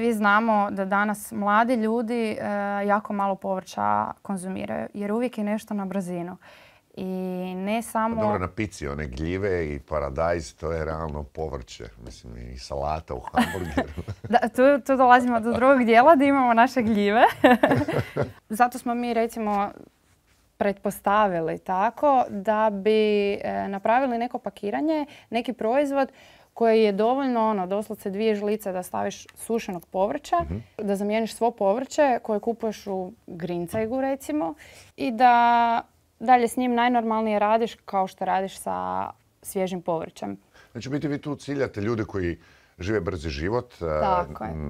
svi znamo da danas mladi ljudi eh, jako malo povrća konzumiraju jer uvijek je nešto na brzinu. I ne samo... dobro, na pici one gljive i paradajz, to je realno povrće. Mislim, i salata u hamburgeru. da, tu, dolazimo do drugog dijela, da imamo naše gljive. Zato smo mi, recimo, pretpostavili tako da bi e, napravili neko pakiranje, neki proizvod koji je dovoljno ono, doslovce dvije žlice da staviš sušenog povrća, mhm. da zamijeniš svo povrće koje kupuješ u grincajgu recimo i da dalje s njim najnormalnije radiš kao što radiš sa svježim povrćem. Znači biti vi tu ciljate ljude koji žive brzi život, e,